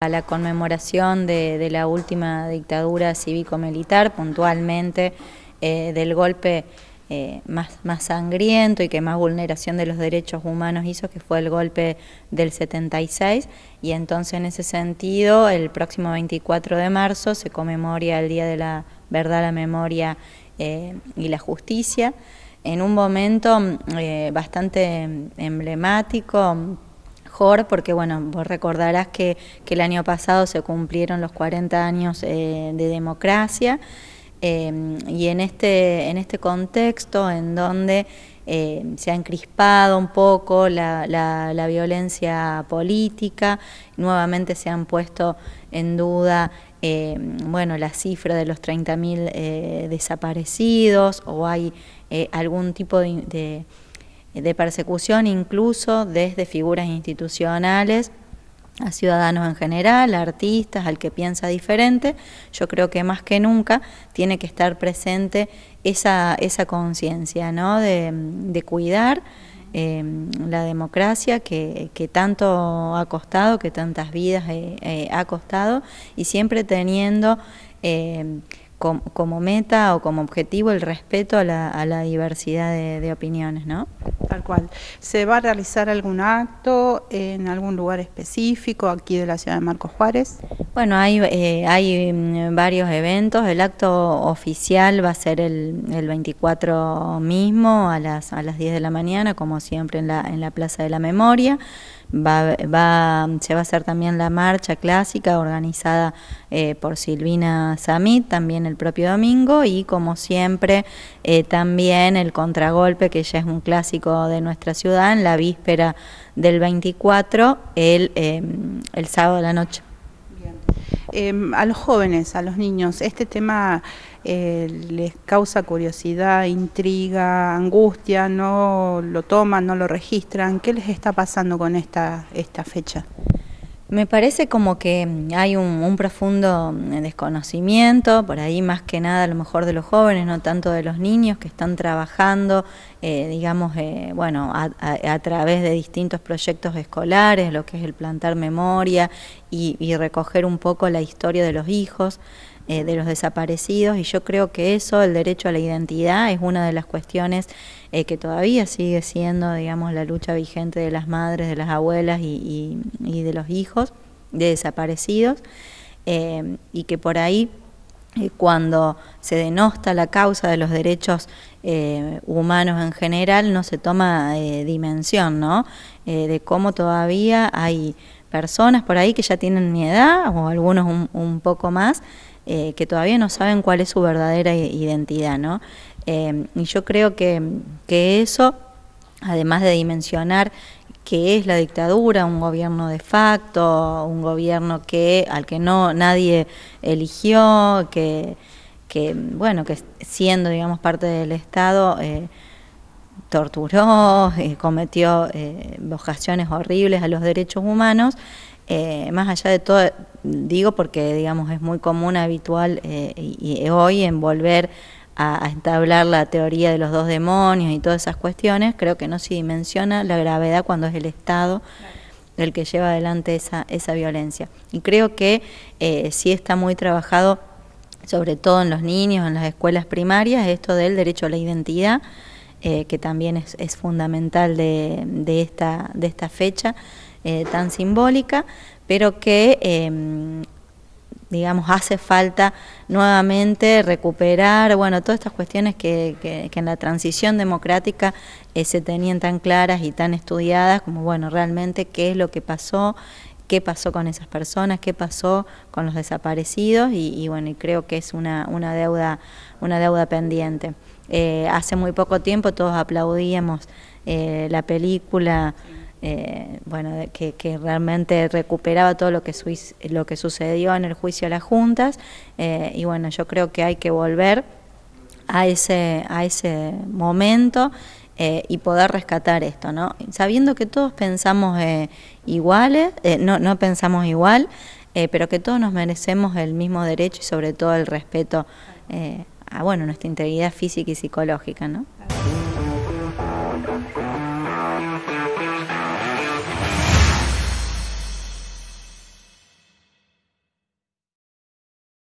A la conmemoración de, la última dictadura cívico-militar, puntualmente eh, del golpe eh, más, sangriento y que más vulneración de los derechos humanos hizo, que fue el golpe del 76, y entonces en ese sentido, el próximo 24 de marzo se conmemora el Día de la Verdad, la Memoria eh, y la Justicia, en un momento mm, bastante mm, emblemático, porque bueno, vos recordarás que, el año pasado se cumplieron los 40 años eh, de democracia. Eh, y en este, en este contexto en donde eh, se ha encrispado un poco la, la, violencia política, nuevamente se han puesto en duda bueno, la cifra de los 30.000 eh, desaparecidos o hay algún tipo de eh, de persecución incluso desde figuras institucionales a ciudadanos en general, a artistas, al que piensa diferente, yo creo que más que nunca tiene que estar presente esa, esa conciencia ¿no? de, cuidar em, la democracia que, tanto ha costado, que tantas vidas eh, eh, ha costado, y siempre teniendo em, como meta o como objetivo el respeto a la, a la diversidad de, de, opiniones, ¿no? Tal cual. ¿Se va a realizar algún acto en algún lugar específico aquí de la ciudad de Marcos Juárez? Bueno, hay, eh, hay mm, varios eventos. El acto oficial va a ser el, el 24 mismo a las, a las 10 de la mañana, como siempre en la, en la Plaza de la Memoria. Va, se va a hacer también la marcha clásica organizada eh, por Silvina Samit, también el propio domingo, y como siempre, eh, también el contragolpe, que ya es un clásico de nuestra ciudad, en la víspera del 24, el, eh, el sábado de la noche. Em, a los jóvenes, a los niños, este tema eh, les causa curiosidad, intriga, angustia, no lo toman, no lo registran. ¿Qué les está pasando con esta, esta fecha? Me parece como que hay un, profundo desconocimiento, por ahí más que nada a lo mejor de los jóvenes, no tanto de los niños que están trabajando, eh, digamos, eh, bueno, a, través de distintos proyectos escolares, lo que es el plantar memoria y, recoger un poco la historia de los hijos, eh, de los desaparecidos, y yo creo que eso, el derecho a la identidad, es una de las cuestiones eh, que todavía sigue siendo, digamos, la lucha vigente de las madres, de las abuelas y, de los hijos de desaparecidos, eh, y que por ahí cuando se denosta la causa de los derechos humanos en general, no se toma dimensión, ¿no? de cómo todavía hay personas por ahí que ya tienen mi edad o algunos un, poco más, eh, que todavía no saben cuál es su verdadera identidad, ¿no? Em, y yo creo que, eso, además de dimensionar qué es la dictadura, un gobierno de facto, un gobierno que al que no nadie eligió, que, que bueno, que siendo digamos parte del Estado eh, torturó, eh, cometió eh, vocaciones horribles a los derechos humanos, eh, más allá de todo, digo porque digamos es muy común, habitual eh, y, hoy en volver a, a, entablar la teoría de los dos demonios y todas esas cuestiones, creo que no se dimensiona la gravedad cuando es el Estado el que lleva adelante esa, esa violencia. Y creo que sí está muy trabajado, sobre todo en los niños, en las escuelas primarias, esto del derecho a la identidad, eh, que también es, fundamental de, esta, fecha eh, tan simbólica, pero que em, digamos, hace falta nuevamente recuperar, todas estas cuestiones que, en la transición democrática eh, se tenían tan claras y tan estudiadas, como, bueno, realmente qué es lo que pasó, qué pasó con esas personas, qué pasó con los desaparecidos, y, bueno, y creo que es una, deuda, una deuda pendiente. Eh, hace muy poco tiempo todos aplaudíamos eh, la película, eh, bueno, que, realmente recuperaba todo lo que, lo que sucedió en el juicio a las juntas. y bueno, yo creo que hay que volver a ese, a ese momento. y poder rescatar esto, ¿no? Sabiendo que todos pensamos iguales, no, no pensamos igual, pero que todos nos merecemos el mismo derecho y sobre todo el respeto Ah bueno, nuestra integridad física y psicológica, ¿no?